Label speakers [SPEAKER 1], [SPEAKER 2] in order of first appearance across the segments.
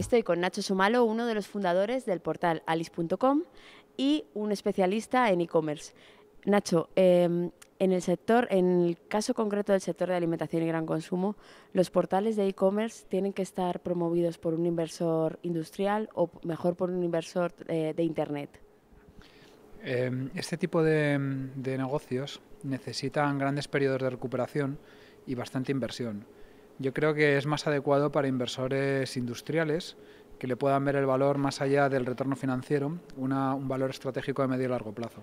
[SPEAKER 1] Estoy con Nacho Somalo, uno de los fundadores del portal alice.com y un especialista en e-commerce. Nacho, em, en el sector, en el caso concreto del sector de alimentación y gran consumo, los portales de e-commerce tienen que estar promovidos por un inversor industrial o mejor por un inversor eh, de internet.
[SPEAKER 2] Em, este tipo de, de, negocios necesitan grandes periodos de recuperación y bastante inversión yo creo que es más adecuado para inversores industriales que le puedan ver el valor más allá del retorno financiero, un valor estratégico de medio y largo plazo.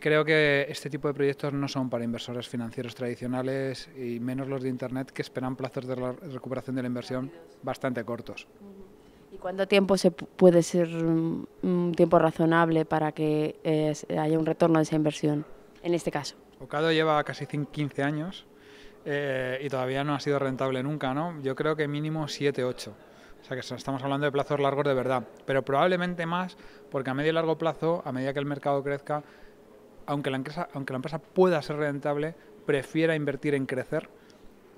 [SPEAKER 2] Creo que este tipo de proyectos no son para inversores financieros tradicionales y menos los de Internet que esperan plazos de recuperación de la inversión bastante cortos.
[SPEAKER 1] ¿Y cuánto tiempo se puede ser un tiempo razonable para que eh, haya un retorno de esa inversión en este caso?
[SPEAKER 2] Ocado lleva casi 15 años eh, y todavía no ha sido rentable nunca, ¿no? Yo creo que mínimo 7, 8. O sea que estamos hablando de plazos largos de verdad, pero probablemente más porque a medio y largo plazo, a medida que el mercado crezca, aunque la empresa, aunque la empresa pueda ser rentable, prefiera invertir en crecer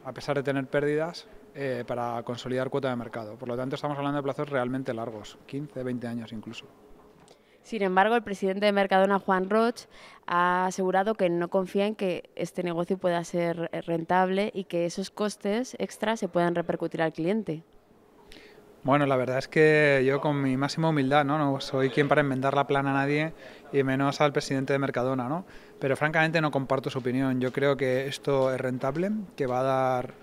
[SPEAKER 2] a pesar de tener pérdidas eh, para consolidar cuota de mercado. Por lo tanto, estamos hablando de plazos realmente largos, 15, 20 años incluso.
[SPEAKER 1] Sin embargo, el presidente de Mercadona, Juan Roche, ha asegurado que no confía en que este negocio pueda ser eh, rentable y que esos costes extras se puedan repercutir al cliente.
[SPEAKER 2] Bueno, la verdad es que yo con mi máxima humildad, ¿no? No soy quien para enmendar la plana a nadie y menos al presidente de Mercadona, ¿no? Pero francamente no comparto su opinión. Yo creo que esto es rentable, que va a dar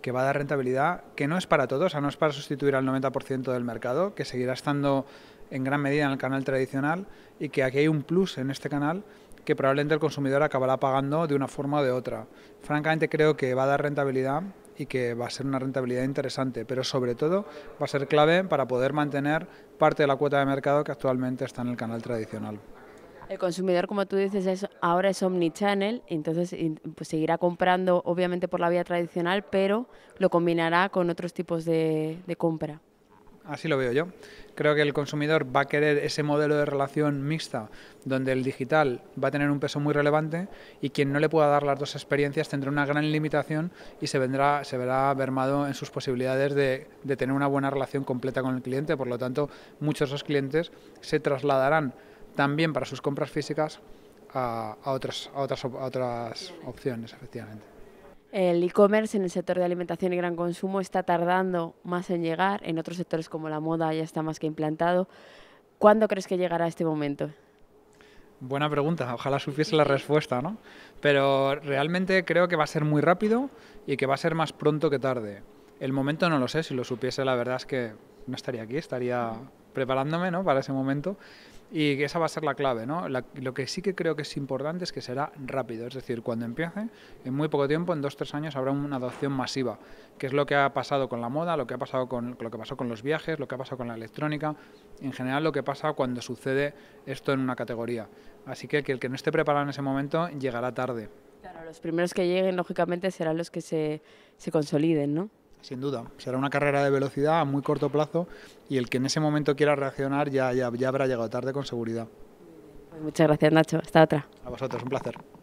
[SPEAKER 2] que va a dar rentabilidad, que no es para todos, o sea, no es para sustituir al 90% del mercado, que seguirá estando en gran medida en el canal tradicional y que aquí hay un plus en este canal que probablemente el consumidor acabará pagando de una forma o de otra. Francamente creo que va a dar rentabilidad y que va a ser una rentabilidad interesante, pero sobre todo va a ser clave para poder mantener parte de la cuota de mercado que actualmente está en el canal tradicional.
[SPEAKER 1] El consumidor, como tú dices, es, ahora es omnichannel, entonces pues, seguirá comprando obviamente por la vía tradicional, pero lo combinará con otros tipos de, compra.
[SPEAKER 2] Así lo veo yo. Creo que el consumidor va a querer ese modelo de relación mixta, donde el digital va a tener un peso muy relevante y quien no le pueda dar las dos experiencias tendrá una gran limitación y se, vendrá, se verá bermado en sus posibilidades de, de tener una buena relación completa con el cliente. Por lo tanto, muchos de esos clientes se trasladarán también para sus compras físicas a, otras, otras, otras opciones, efectivamente.
[SPEAKER 1] El e-commerce en el sector de alimentación y gran consumo está tardando más en llegar, en otros sectores como la moda ya está más que implantado. ¿Cuándo crees que llegará este momento?
[SPEAKER 2] Buena pregunta, ojalá supiese la respuesta, ¿no? Pero realmente creo que va a ser muy rápido y que va a ser más pronto que tarde. El momento no lo sé, si lo supiese la verdad es que no estaría aquí, estaría preparándome ¿no? para ese momento. Y esa va a ser la clave, lo que sí que creo que es importante es que será rápido, es decir, cuando empiece, en muy poco tiempo, en dos, tres años, habrá una adopción masiva, que es lo que ha pasado con la moda, lo que ha pasado con lo que pasó con los viajes, lo que ha pasado con la electrónica, en general lo que pasa cuando sucede esto en una categoría. Así que, que el que no esté preparado en ese momento llegará tarde.
[SPEAKER 1] Claro, los primeros que lleguen, lógicamente, serán los que se, se consoliden, ¿no?
[SPEAKER 2] Sin duda, será una carrera de velocidad a muy corto plazo y el que en ese momento quiera reaccionar ya, ya, habrá llegado tarde con seguridad.
[SPEAKER 1] Pues muchas gracias Nacho, hasta otra.
[SPEAKER 2] A vosotros, un placer.